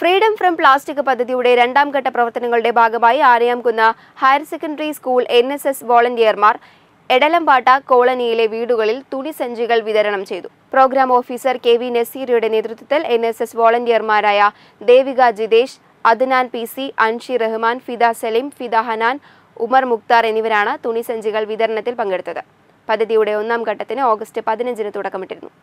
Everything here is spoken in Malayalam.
ഫ്രീഡം ഫ്രം പ്ലാസ്റ്റിക് പദ്ധതിയുടെ രണ്ടാം ഘട്ട പ്രവർത്തനങ്ങളുടെ ഭാഗമായി ആനയാംകുന്ന higher secondary school N S S വോളണ്ടിയർമാർ എടലമ്പാട്ട കോളനിയിലെ വീടുകളിൽ തുണി സഞ്ചികൾ വിതരണം ചെയ്തു പ്രോഗ്രാം ഓഫീസർ കെ വി നസീറിയുടെ നേതൃത്വത്തിൽ എൻ എസ് എസ് വോളണ്ടിയർമാരായ ദേവിക ജിതേഷ് അദ്നാൻ പി സി അൻഷി റഹ്മാൻ ഫിദ സലീം ഫിദ ഹനാൻ ഉമർ മുക്താർ എന്നിവരാണ് തുണി സഞ്ചികൾ വിതരണത്തിൽ പങ്കെടുത്തത് പദ്ധതിയുടെ ഒന്നാം ഘട്ടത്തിന് ഓഗസ്റ്റ് പതിനഞ്ചിന് തുടക്കമിട്ടിരുന്നു